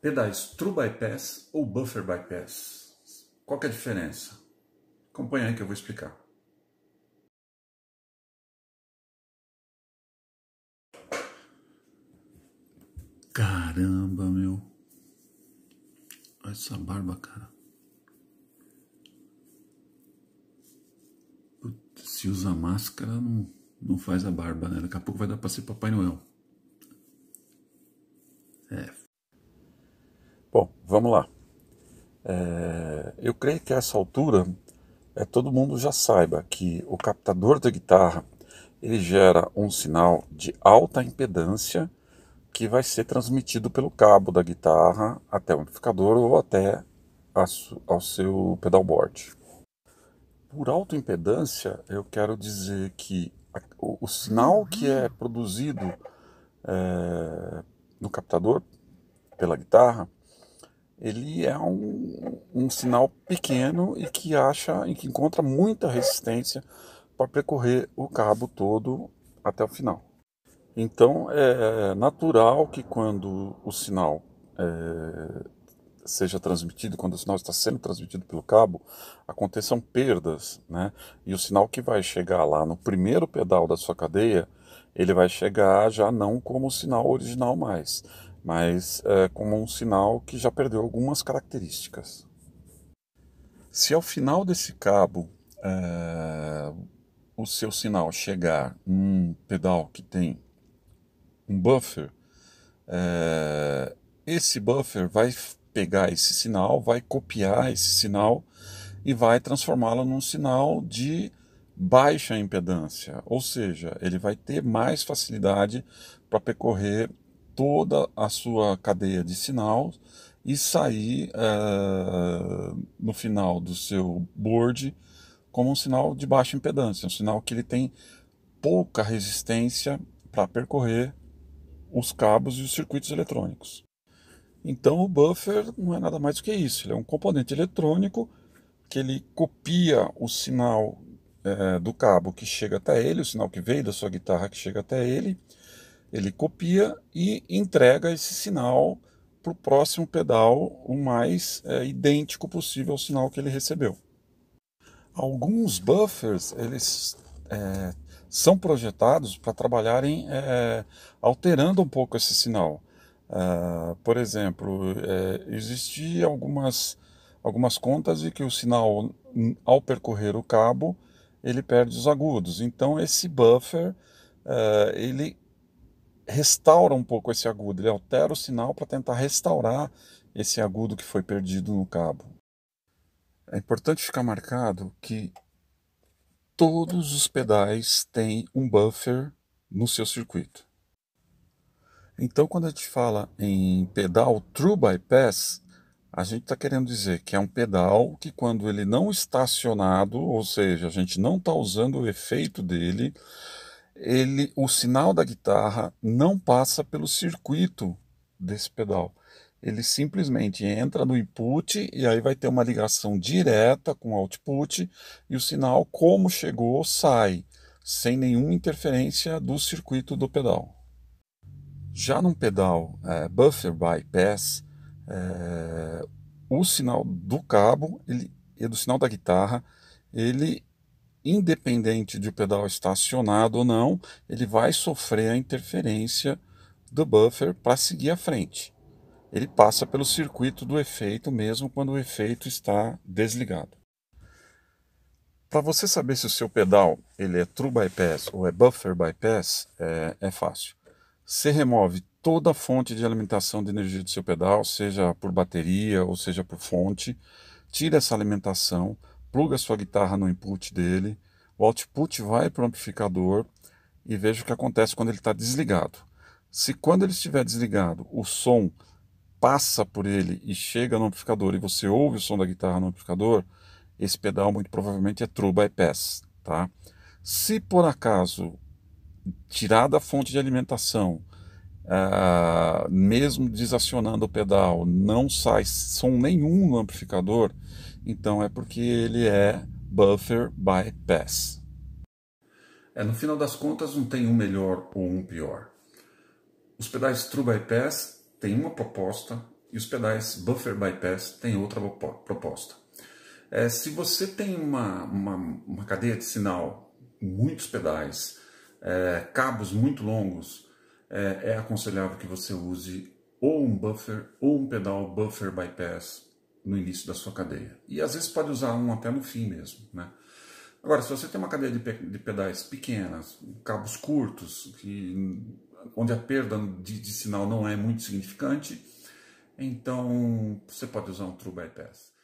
pedais True Bypass ou Buffer Bypass. Qual é a diferença? Acompanhe aí que eu vou explicar. Caramba, meu. Olha essa barba, cara. se usa máscara, não, não faz a barba, né? Daqui a pouco vai dar pra ser Papai Noel. vamos lá. É, eu creio que a essa altura é, todo mundo já saiba que o captador da guitarra ele gera um sinal de alta impedância que vai ser transmitido pelo cabo da guitarra até o amplificador ou até a, ao seu pedalboard. Por alta impedância eu quero dizer que a, o, o, sinal que é produzido é, no captador pela guitarra, ele é um, um sinal pequeno e que acha e que encontra muita resistência para percorrer o cabo todo até o final. Então é, é natural que quando o sinal é, seja transmitido, quando o sinal está sendo transmitido pelo cabo, aconteçam perdas, né? E o sinal que vai chegar lá no primeiro pedal da sua cadeia, ele vai chegar já não como o sinal original mais mas é, como um sinal que já perdeu algumas características. Se ao final desse cabo é, o seu sinal chegar num pedal que tem um buffer, é, esse buffer vai pegar esse sinal, vai copiar esse sinal e vai transformá-lo num sinal de baixa impedância, ou seja, ele vai ter mais facilidade para percorrer toda a sua cadeia de sinal e sair uh, no final do seu board como um sinal de baixa impedância, um sinal que ele tem pouca resistência para percorrer os cabos e os circuitos eletrônicos. Então o buffer não é nada mais do que isso, ele é um componente eletrônico que ele copia o sinal é, do cabo que chega até ele, o sinal que veio da sua guitarra que chega até ele, ele copia e entrega esse sinal para o próximo pedal o mais é, idêntico possível ao sinal que ele recebeu. Alguns buffers eles é, são projetados para trabalharem é, alterando um pouco esse sinal. Uh, por exemplo, é, existem algumas, algumas contas de que o sinal, ao percorrer o cabo, ele perde os agudos. Então, esse buffer, uh, ele restaura um pouco esse agudo, ele altera o sinal para tentar restaurar esse agudo que foi perdido no cabo. É importante ficar marcado que todos os pedais têm um buffer no seu circuito. Então, quando a gente fala em pedal true bypass, a gente está querendo dizer que é um pedal que, quando ele não está acionado, ou seja, a gente não está usando o efeito dele, ele, o sinal da guitarra não passa pelo circuito desse pedal. Ele simplesmente entra no input e aí vai ter uma ligação direta com o output e o sinal, como chegou, sai, sem nenhuma interferência do circuito do pedal. Já num pedal é, buffer bypass, é, o sinal do cabo ele, e do sinal da guitarra, ele independente de o pedal estar acionado ou não, ele vai sofrer a interferência do buffer para seguir à frente. Ele passa pelo circuito do efeito mesmo quando o efeito está desligado. Para você saber se o seu pedal ele é true bypass ou é buffer bypass, é, é fácil. Você remove toda a fonte de alimentação de energia do seu pedal, seja por bateria ou seja por fonte, tira essa alimentação, pluga sua guitarra no input dele, o output vai para o amplificador e veja o que acontece quando ele está desligado. Se quando ele estiver desligado, o som passa por ele e chega no amplificador e você ouve o som da guitarra no amplificador, esse pedal muito provavelmente é true bypass, tá? Se por acaso tirar da fonte de alimentação ah, mesmo desacionando o pedal, não sai som nenhum no amplificador, então é porque ele é buffer bypass. É, no final das contas, não tem um melhor ou um pior. Os pedais True Bypass têm uma proposta e os pedais Buffer Bypass têm outra proposta. É, se você tem uma, uma, uma, cadeia de sinal, muitos pedais, é, cabos muito longos, é, é aconselhável que você use ou um buffer ou um pedal buffer bypass no início da sua cadeia. E às vezes pode usar um até no fim mesmo, né? Agora, se você tem uma cadeia de, pe de pedais pequenas, cabos curtos, que, onde a perda de, de sinal não é muito significante, então você pode usar um true bypass.